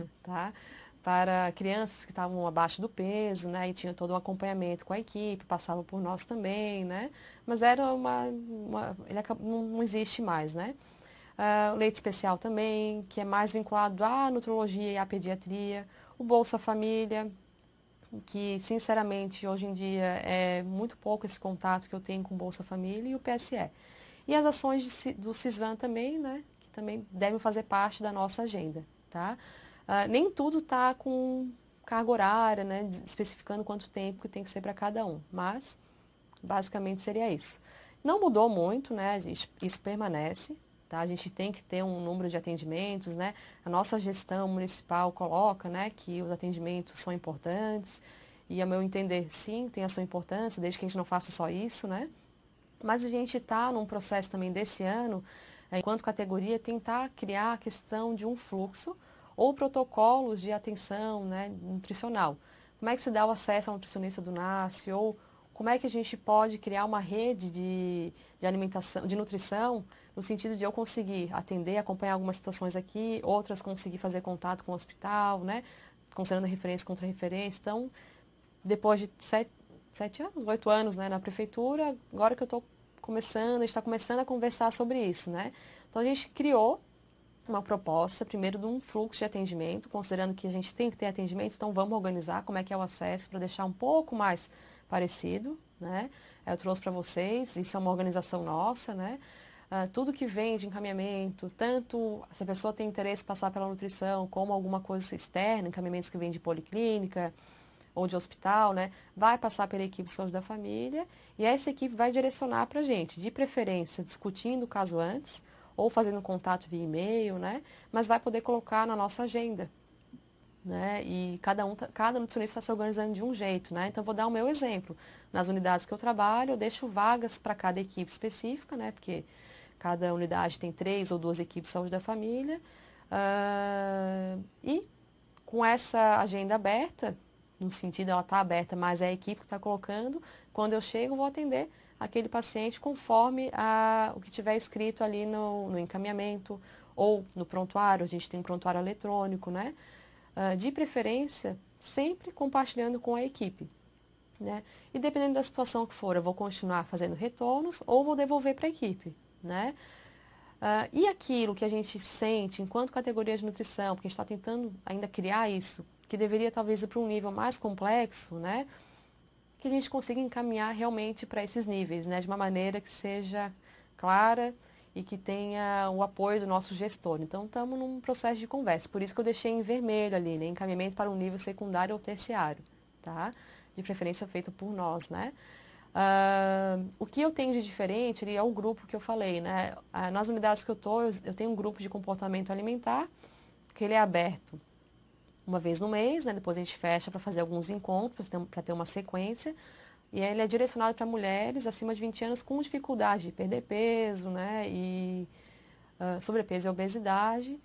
tá? Para crianças que estavam abaixo do peso, né? E tinha todo um acompanhamento com a equipe, passava por nós também, né? Mas era uma, uma ele acabou, não existe mais, né? Uh, leite especial também, que é mais vinculado à nutrologia e à pediatria, o Bolsa Família, que sinceramente hoje em dia é muito pouco esse contato que eu tenho com o Bolsa Família e o PSE. E as ações de, do CISVAN também, né, também devem fazer parte da nossa agenda, tá? Uh, nem tudo está com carga horária, né, especificando quanto tempo que tem que ser para cada um, mas basicamente seria isso. Não mudou muito, né, gente, isso permanece, tá? A gente tem que ter um número de atendimentos, né? A nossa gestão municipal coloca, né, que os atendimentos são importantes, e a meu entender, sim, tem a sua importância, desde que a gente não faça só isso, né? Mas a gente está num processo também desse ano enquanto categoria, tentar criar a questão de um fluxo ou protocolos de atenção né, nutricional. Como é que se dá o acesso ao nutricionista do nasc ou como é que a gente pode criar uma rede de, de alimentação, de nutrição, no sentido de eu conseguir atender, acompanhar algumas situações aqui, outras conseguir fazer contato com o hospital, né? Considerando referência contra referência. Então, depois de sete, sete anos, oito anos né, na prefeitura, agora que eu estou começando, a gente está começando a conversar sobre isso, né? Então a gente criou uma proposta, primeiro de um fluxo de atendimento, considerando que a gente tem que ter atendimento, então vamos organizar como é que é o acesso para deixar um pouco mais parecido, né? Eu trouxe para vocês, isso é uma organização nossa, né? Uh, tudo que vem de encaminhamento, tanto se a pessoa tem interesse em passar pela nutrição, como alguma coisa externa, encaminhamentos que vêm de policlínica, ou de hospital, né, vai passar pela equipe de saúde da família e essa equipe vai direcionar para a gente, de preferência discutindo o caso antes ou fazendo contato via e-mail, né, mas vai poder colocar na nossa agenda. Né? E cada, um, tá, cada nutricionista está se organizando de um jeito, né? Então, vou dar o meu exemplo. Nas unidades que eu trabalho, eu deixo vagas para cada equipe específica, né? Porque cada unidade tem três ou duas equipes de saúde da família. Uh, e com essa agenda aberta, no sentido ela está aberta, mas é a equipe que está colocando. Quando eu chego, vou atender aquele paciente conforme a, o que tiver escrito ali no, no, encaminhamento ou no prontuário, a gente tem um prontuário eletrônico, né? Uh, de preferência, sempre compartilhando com a equipe. Né? E dependendo da situação que for, eu vou continuar fazendo retornos ou vou devolver para a equipe. Né? Uh, e aquilo que a gente sente enquanto categoria de nutrição, porque a gente está tentando ainda criar isso que deveria talvez ir para um nível mais complexo, né? Que a gente consiga encaminhar realmente para esses níveis, né? De uma maneira que seja clara e que tenha o apoio do nosso gestor. Então, estamos num processo de conversa. Por isso que eu deixei em vermelho ali, né? Encaminhamento para um nível secundário ou terciário, tá? De preferência feito por nós, né? Uh, o que eu tenho de diferente é o grupo que eu falei, né? Ah, nas unidades que eu estou, eu, eu, tenho um grupo de comportamento alimentar que ele é aberto uma vez no mês, né? depois a gente fecha para fazer alguns encontros, para ter uma sequência. E ele é direcionado para mulheres acima de 20 anos com dificuldade de perder peso, né? E uh, sobrepeso e obesidade.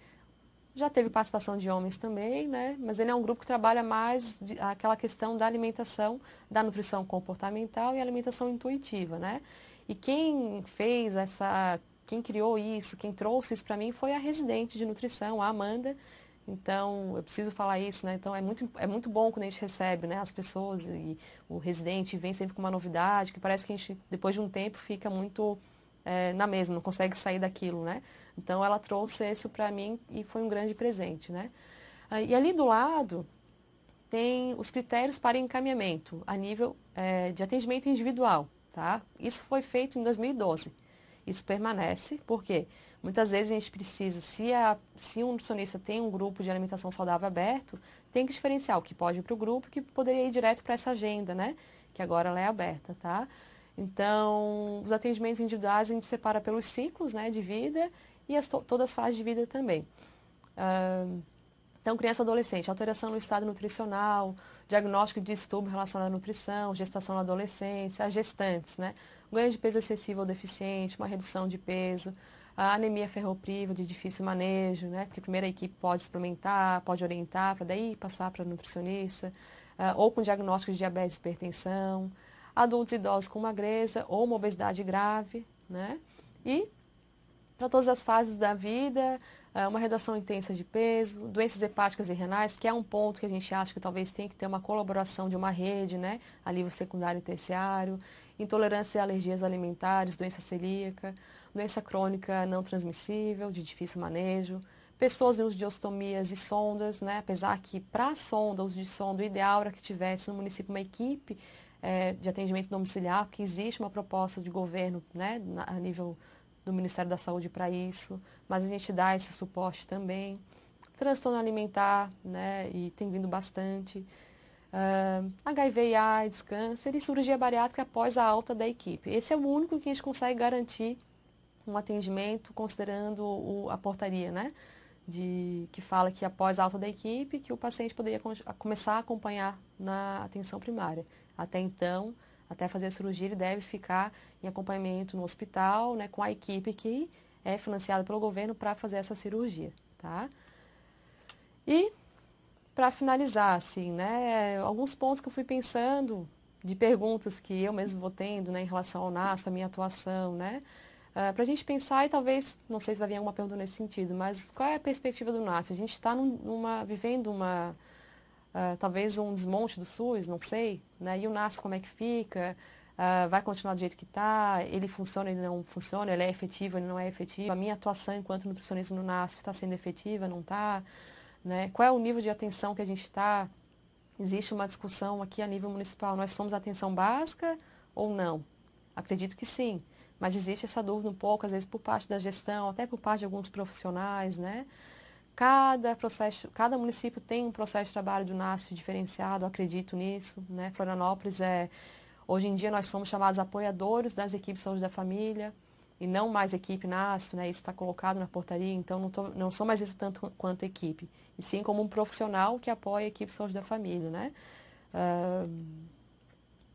Já teve participação de homens também, né? Mas ele é um grupo que trabalha mais aquela questão da alimentação, da nutrição comportamental e alimentação intuitiva, né? E quem fez essa, quem criou isso, quem trouxe isso para mim foi a residente de nutrição, a Amanda, então, eu preciso falar isso, né? Então, é muito, é muito bom quando a gente recebe né, as pessoas e o residente vem sempre com uma novidade, que parece que a gente, depois de um tempo, fica muito é, na mesma, não consegue sair daquilo, né? Então, ela trouxe isso para mim e foi um grande presente, né? Ah, e ali do lado tem os critérios para encaminhamento a nível é, de atendimento individual, tá? Isso foi feito em 2012. Isso permanece, por quê? Porque Muitas vezes a gente precisa, se, a, se um nutricionista tem um grupo de alimentação saudável aberto, tem que diferenciar o que pode ir para o grupo que poderia ir direto para essa agenda, né? Que agora ela é aberta, tá? Então, os atendimentos individuais a gente separa pelos ciclos né, de vida e as todas as fases de vida também. Uh, então, criança e adolescente, alteração no estado nutricional, diagnóstico de distúrbio relacionado à nutrição, gestação na adolescência, as gestantes, né? Ganho de peso excessivo ou deficiente, uma redução de peso, a anemia ferropriva de difícil manejo, né? Porque primeiro a equipe pode experimentar, pode orientar, para daí passar para nutricionista, uh, ou com diagnóstico de diabetes e hipertensão, adultos e idosos com magreza ou uma obesidade grave, né? E para todas as fases da vida, ah, uma redução intensa de peso, doenças hepáticas e renais, que é um ponto que a gente acha que talvez tem que ter uma colaboração de uma rede, né? Alívio secundário e terciário, intolerância e alergias alimentares, doença celíaca doença crônica não transmissível, de difícil manejo, pessoas em uso de ostomias e sondas, né? apesar que para a sonda, uso de sonda, o ideal era que tivesse no município uma equipe é, de atendimento domiciliar, porque existe uma proposta de governo né, a nível do Ministério da Saúde para isso, mas a gente dá esse suporte também. Transtorno alimentar, né, e tem vindo bastante. Uh, ah, HIV e AIDS, câncer e cirurgia bariátrica após a alta da equipe. Esse é o único que a gente consegue garantir um atendimento considerando o, a portaria, né? De, que fala que após a alta da equipe, que o paciente poderia começar a acompanhar na atenção primária. Até então, até fazer a cirurgia, ele deve ficar em acompanhamento no hospital, né, com a equipe que é financiada pelo governo para fazer essa cirurgia, tá? E para finalizar, assim, né, alguns pontos que eu fui pensando de perguntas que eu mesmo vou tendo, né, em relação ao NASP, a minha atuação, né, Uh, ah, para a gente pensar e talvez, não sei se vai vir alguma pergunta nesse sentido, mas qual é a perspectiva do NASF? A gente está vivendo uma, uh, talvez um desmonte do SUS, não sei, né? E o NASF como é que fica? Uh, vai continuar do jeito que está? Ele funciona, ele não funciona? Ele é efetivo, ele não é efetivo? A minha atuação enquanto nutricionista no NASF está sendo efetiva, não está? Né? Qual é o nível de atenção que a gente está? Existe uma discussão aqui a nível municipal, nós somos atenção básica ou não? Acredito que sim, mas existe essa dúvida um pouco, às vezes, por parte da gestão, até por parte de alguns profissionais, né? Cada, processo, cada município tem um processo de trabalho do NASF diferenciado, acredito nisso. Né? Florianópolis é, hoje em dia nós somos chamados apoiadores das equipes de saúde da família e não mais equipe NASF, né? isso está colocado na portaria, então não, tô, não sou mais isso tanto quanto equipe, e sim como um profissional que apoia a equipe de saúde da família. Né? Uh,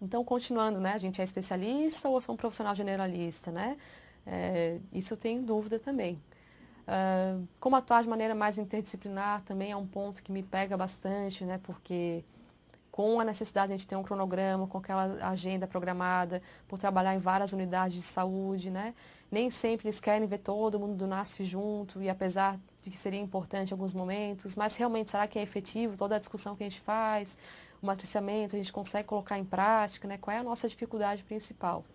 então, continuando, né? A gente é especialista ou eu é sou um profissional generalista, né? É, isso eu tenho dúvida também. Uh, como atuar de maneira mais interdisciplinar também é um ponto que me pega bastante, né? Porque com a necessidade de a gente ter um cronograma, com aquela agenda programada, por trabalhar em várias unidades de saúde, né? Nem sempre eles querem ver todo mundo do NASF junto, e apesar de que seria importante em alguns momentos, mas realmente será que é efetivo toda a discussão que a gente faz? o matriciamento a gente consegue colocar em prática, né? qual é a nossa dificuldade principal.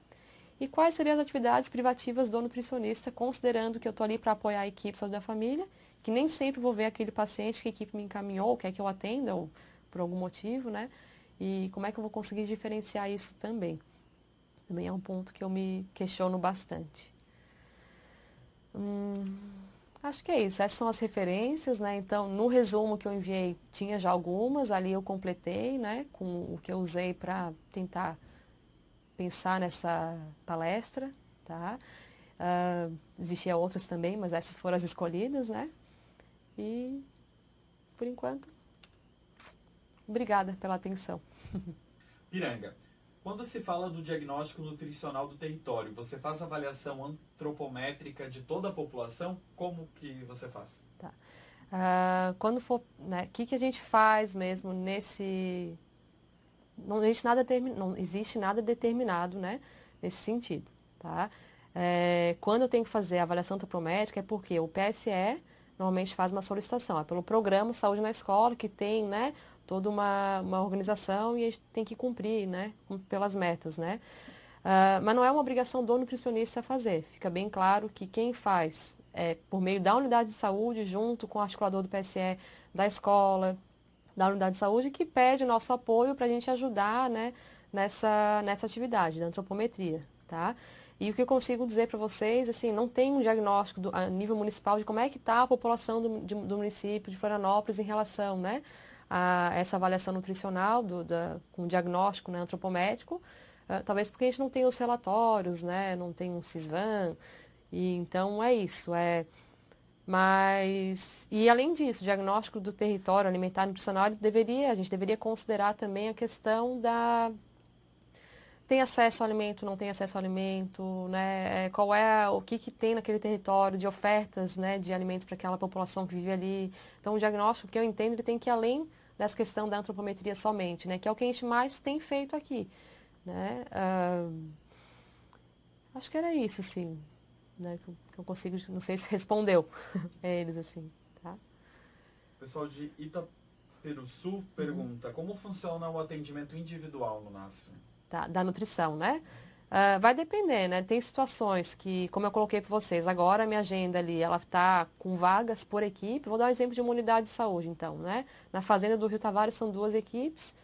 E quais seriam as atividades privativas do nutricionista, considerando que eu estou ali para apoiar a equipe saúde da família, que nem sempre vou ver aquele paciente que a equipe me encaminhou, quer que eu atenda, ou por algum motivo, né? E como é que eu vou conseguir diferenciar isso também? Também é um ponto que eu me questiono bastante. Hum... Acho que é isso. Essas são as referências, né? Então, no resumo que eu enviei, tinha já algumas, ali eu completei, né, com o que eu usei para tentar pensar nessa palestra, tá? Uh, existia outras também, mas essas foram as escolhidas, né? E, por enquanto, obrigada pela atenção. Piranga, quando se fala do diagnóstico nutricional do território, você faz avaliação antropométrica de toda a população? Como que você faz? Tá. Uh, quando for, né, que que a gente faz mesmo nesse, não existe nada, termi... não existe nada determinado, né, nesse sentido, tá? É, quando eu tenho que fazer a avaliação antropométrica é porque o PSE normalmente faz uma solicitação, é pelo programa Saúde na Escola, que tem né, toda uma, uma organização e a gente tem que cumprir, né, pelas metas, né. Uh, mas não é uma obrigação do nutricionista fazer. Fica bem claro que quem faz é por meio da unidade de saúde, junto com o articulador do PSE, da escola, da unidade de saúde, que pede o nosso apoio para a gente ajudar né, nessa, nessa atividade da antropometria. Tá? E o que eu consigo dizer para vocês, assim, não tem um diagnóstico do, a nível municipal de como é que está a população do, de, do município de Florianópolis em relação, né? a, essa avaliação nutricional do, da, com diagnóstico né, antropométrico, uh, talvez porque a gente não tem os relatórios, né, não tem um CISVAN, e então é isso, é... Mas, e além disso, o diagnóstico do território alimentar e nutricional, deveria, a gente deveria considerar também a questão da, tem acesso ao alimento, não tem acesso ao alimento, né? É, qual é o que, que tem naquele território de ofertas, né, de alimentos para aquela população que vive ali. Então, o diagnóstico que eu entendo ele tem que ir além dessa questão da antropometria somente, né? Que é o que a gente mais tem feito aqui, né? Uh, acho que era isso, sim, né? Que eu consigo, não sei se respondeu eles assim, tá? Pessoal de Sul pergunta: uhum. como funciona o atendimento individual no NASF? Tá, da nutrição, né? Uh, vai depender, né? Tem situações que, como eu coloquei para vocês, agora a minha agenda ali, ela está com vagas por equipe. Vou dar um exemplo de uma unidade de saúde, então, né? Na Fazenda do Rio Tavares são duas equipes.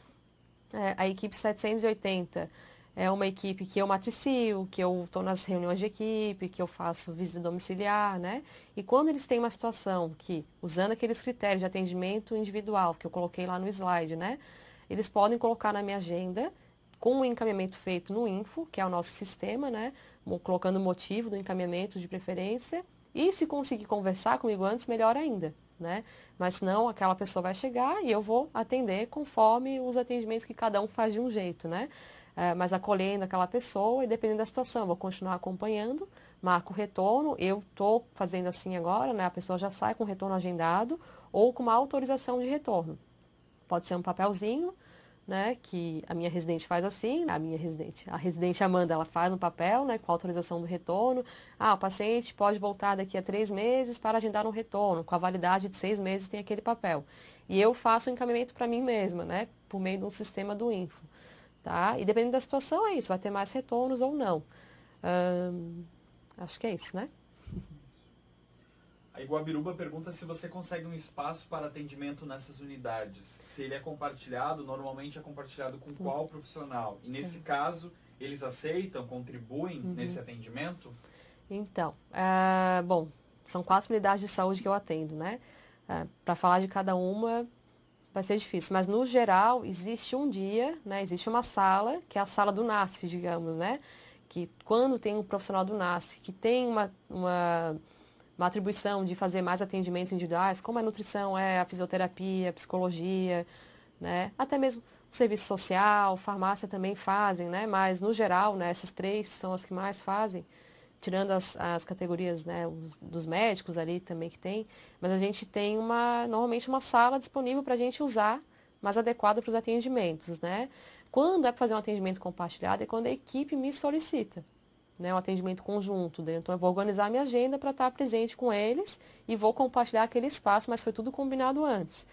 É, a equipe 780 é uma equipe que eu matricio, que eu estou nas reuniões de equipe, que eu faço visita domiciliar, né? E quando eles têm uma situação que, usando aqueles critérios de atendimento individual que eu coloquei lá no slide, né? Eles podem colocar na minha agenda com o encaminhamento feito no INFO, que é o nosso sistema, né? Colocando o motivo do encaminhamento de preferência. E se conseguir conversar comigo antes, melhor ainda, né? Mas não, aquela pessoa vai chegar e eu vou atender conforme os atendimentos que cada um faz de um jeito, né? É, mas acolhendo aquela pessoa e dependendo da situação, vou continuar acompanhando, marco o retorno, eu estou fazendo assim agora, né? A pessoa já sai com o retorno agendado ou com uma autorização de retorno. Pode ser um papelzinho, né, que a minha residente faz assim, a minha residente, a residente Amanda, ela faz um papel, né, com autorização do retorno. Ah, o paciente pode voltar daqui a três meses para agendar um retorno, com a validade de seis meses tem aquele papel. E eu faço o encaminhamento para mim mesma, né, por meio de um sistema do Info, tá? E dependendo da situação é isso, vai ter mais retornos ou não. Hum, acho que é isso, né? A Iguabiruba pergunta se você consegue um espaço para atendimento nessas unidades. Se ele é compartilhado, normalmente é compartilhado com qual profissional? E nesse uhum. caso, eles aceitam, contribuem uhum. nesse atendimento? Então, uh, bom, são quatro unidades de saúde que eu atendo, né? Uh, ah, para falar de cada uma vai ser difícil, mas no geral existe um dia, né? Existe uma sala que é a sala do NASF, digamos, né? Que quando tem um profissional do NASF que tem uma, uma uma atribuição de fazer mais atendimentos individuais, como a é nutrição é a fisioterapia, a psicologia, né? Até mesmo o serviço social, farmácia também fazem, né? Mas no geral, né, essas três são as que mais fazem, tirando as, as categorias né, os, dos médicos ali também que tem, mas a gente tem uma, normalmente uma sala disponível para a gente usar, mais adequada para os atendimentos, né? Quando é para fazer um atendimento compartilhado é quando a equipe me solicita né, um atendimento conjunto. Né? Então, eu vou organizar minha agenda para estar tá presente com eles e vou compartilhar aquele espaço, mas foi tudo combinado antes.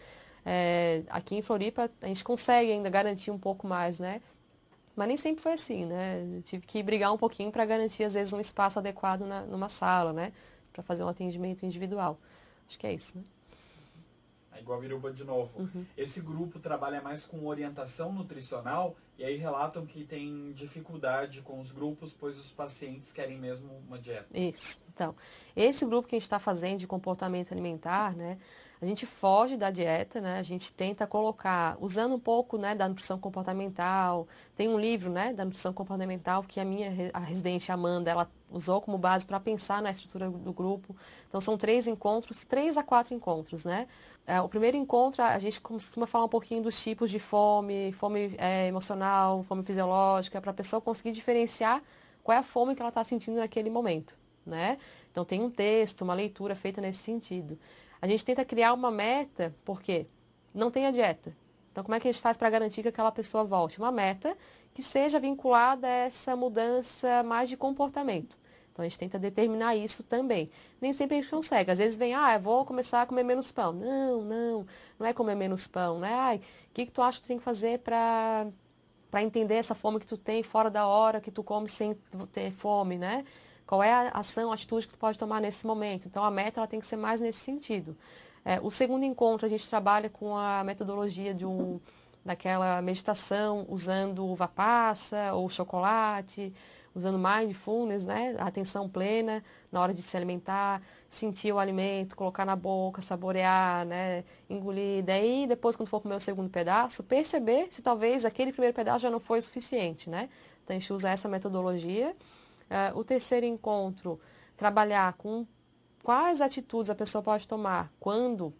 É, aqui em Floripa, a gente consegue ainda garantir um pouco mais, né? Mas nem sempre foi assim, né? Eu tive que brigar um pouquinho para garantir, às vezes, um espaço adequado na, numa sala, né? Para fazer um atendimento individual. Acho que é isso, né? É igual a Viruba de novo. Uhum. Esse grupo trabalha mais com orientação nutricional e aí relatam que tem dificuldade com os grupos, pois os pacientes querem mesmo uma dieta. Isso. Então, esse grupo que a gente está fazendo de comportamento alimentar, né? A gente foge da dieta, né? A gente tenta colocar, usando um pouco né, da nutrição comportamental. Tem um livro né, da nutrição comportamental que a minha a residente Amanda, ela usou como base para pensar na estrutura do grupo. Então são três encontros, três a quatro encontros, né? É, o primeiro encontro a gente costuma falar um pouquinho dos tipos de fome, fome é, emocional, fome fisiológica, para a pessoa conseguir diferenciar qual é a fome que ela está sentindo naquele momento, né? Então tem um texto, uma leitura feita nesse sentido. A gente tenta criar uma meta, porque não tem a dieta. Então, como é que a gente faz para garantir que aquela pessoa volte? Uma meta que seja vinculada a essa mudança mais de comportamento. Então, a gente tenta determinar isso também. Nem sempre a gente consegue. Às vezes vem, ah, eu vou começar a comer menos pão. Não, não, não é comer menos pão, né? Ai, o que, que tu acha que tu tem que fazer para entender essa fome que tu tem fora da hora que tu come sem ter fome, né? Qual é a ação, a atitude que tu pode tomar nesse momento? Então, a meta ela tem que ser mais nesse sentido. É, o segundo encontro, a gente trabalha com a metodologia de um, daquela meditação usando uva passa ou chocolate, usando mindfulness, né? atenção plena na hora de se alimentar, sentir o alimento, colocar na boca, saborear, né? Engolir. Daí, depois, quando for comer o segundo pedaço, perceber se talvez aquele primeiro pedaço já não foi suficiente, né? Então, a gente usa essa metodologia uh, o terceiro encontro, trabalhar com quais atitudes a pessoa pode tomar quando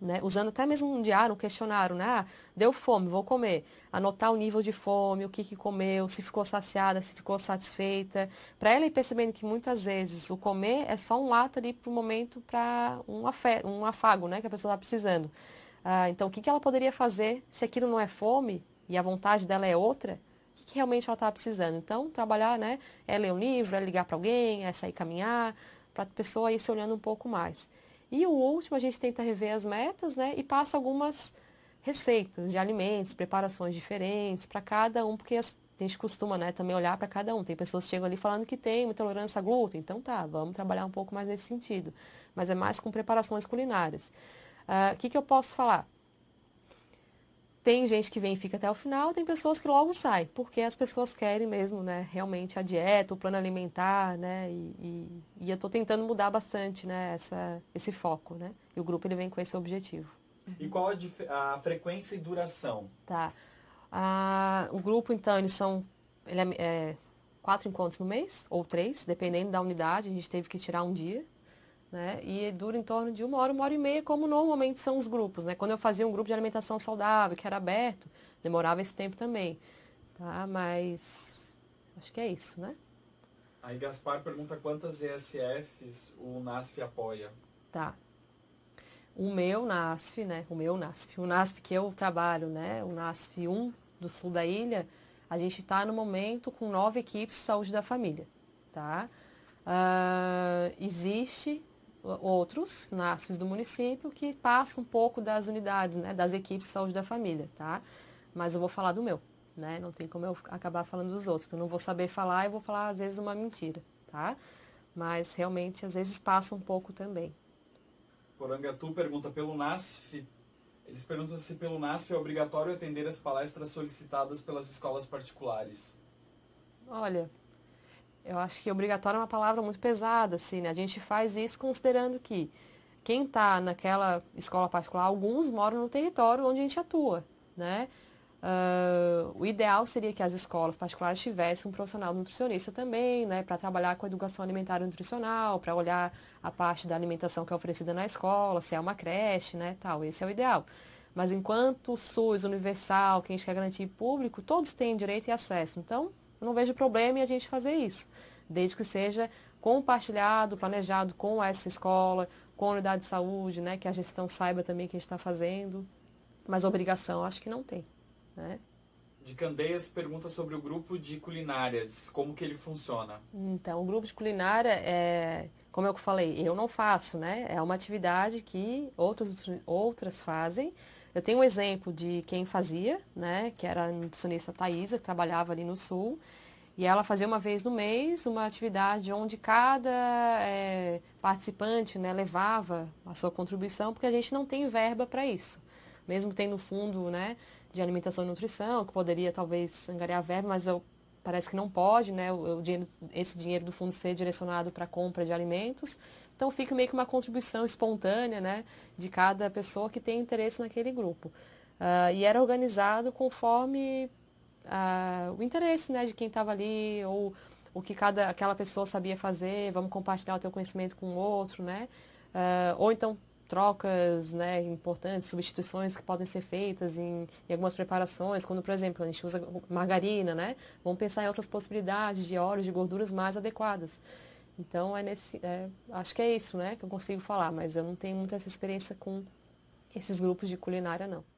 né, usando até mesmo um diário, um questionário, né? Ah, deu fome, vou comer. Anotar o nível de fome, o que, que comeu, se ficou saciada, se ficou satisfeita. Para ela ir percebendo que muitas vezes o comer é só um ato ali para o momento, para um, um, afago, né? Que a pessoa está precisando. Ah, então, o que, que ela poderia fazer se aquilo não é fome e a vontade dela é outra? que realmente ela estava precisando. Então, trabalhar, né, é ler um livro, é ligar para alguém, é sair caminhar, para a pessoa ir se olhando um pouco mais. E o último, a gente tenta rever as metas, né, e passa algumas receitas de alimentos, preparações diferentes para cada um, porque as, a gente costuma, né, também olhar para cada um. Tem pessoas que chegam ali falando que tem uma intolerância à glúten, então tá, vamos trabalhar um pouco mais nesse sentido. Mas é mais com preparações culinárias. Ah, o uh, que, que eu posso falar? Tem gente que vem e fica até o final, tem pessoas que logo saem, porque as pessoas querem mesmo, né, realmente a dieta, o plano alimentar, né, e, e, e eu estou tentando mudar bastante, né, essa, esse foco, né, e o grupo ele vem com esse objetivo. E qual a, a frequência e duração? Tá, ah, o grupo então, eles são, ele é, é, quatro encontros no mês, ou três, dependendo da unidade, a gente teve que tirar um dia, né? E dura em torno de uma hora, uma hora e meia, como normalmente são os grupos. Né? Quando eu fazia um grupo de alimentação saudável, que era aberto, demorava esse tempo também. Tá? Mas acho que é isso, né? Aí Gaspar pergunta quantas ESFs o NASF apoia. Tá. O meu NASF, né? O meu NASF. O NASF que eu trabalho, né? O NASF 1 do sul da ilha, a gente está no momento com nove equipes de saúde da família, tá? Uh, existe outros nascidos do município que passam um pouco das unidades, né, das equipes de saúde da família, tá? Mas eu vou falar do meu, né? Não tem como eu acabar falando dos outros, porque eu não vou saber falar e vou falar às vezes uma mentira, tá? Mas realmente às vezes passa um pouco também. Porangatu pergunta pelo NASF. Eles perguntam se pelo NASF é obrigatório atender as palestras solicitadas pelas escolas particulares. Olha, eu acho que obrigatório é uma palavra muito pesada, assim, né? A gente faz isso considerando que quem está naquela escola particular, alguns moram no território onde a gente atua, né? Uh, o ideal seria que as escolas particulares tivessem um profissional nutricionista também, né, para trabalhar com a educação alimentar e nutricional, para olhar a parte da alimentação que é oferecida na escola, se é uma creche, né, tal. Esse é o ideal. Mas enquanto o SUS universal, que a gente quer garantir público, todos têm direito e acesso. Então, eu não vejo problema em a gente fazer isso, desde que seja compartilhado, planejado com essa escola, com a unidade de saúde, né, que a gestão saiba também o que a gente está fazendo. Mas obrigação, acho que não tem. Né? De Candeias pergunta sobre o grupo de culinária, como que ele funciona. Então, o grupo de culinária é, como eu falei, eu não faço, né? É uma atividade que outras outras fazem, eu tenho um exemplo de quem fazia, né, que era a nutricionista Thaisa, que trabalhava ali no Sul, e ela fazia uma vez no mês uma atividade onde cada é, participante né, levava a sua contribuição, porque a gente não tem verba para isso. Mesmo tendo fundo né, de alimentação e nutrição, que poderia talvez angariar verba, mas eu, parece que não pode, né, o, o dinheiro, esse dinheiro do fundo ser direcionado para a compra de alimentos. Então fica meio que uma contribuição espontânea né, de cada pessoa que tem interesse naquele grupo. Uh, e era organizado conforme uh, o interesse né, de quem estava ali, ou o que cada, aquela pessoa sabia fazer, vamos compartilhar o teu conhecimento com o outro, né? Uh, ou então trocas né, importantes, substituições que podem ser feitas em, em, algumas preparações, quando, por exemplo, a gente usa margarina, né? Vamos pensar em outras possibilidades de óleos, de gorduras mais adequadas. Então é nesse, é, acho que é isso, né, que eu consigo falar, mas eu não tenho muita essa experiência com esses grupos de culinária não.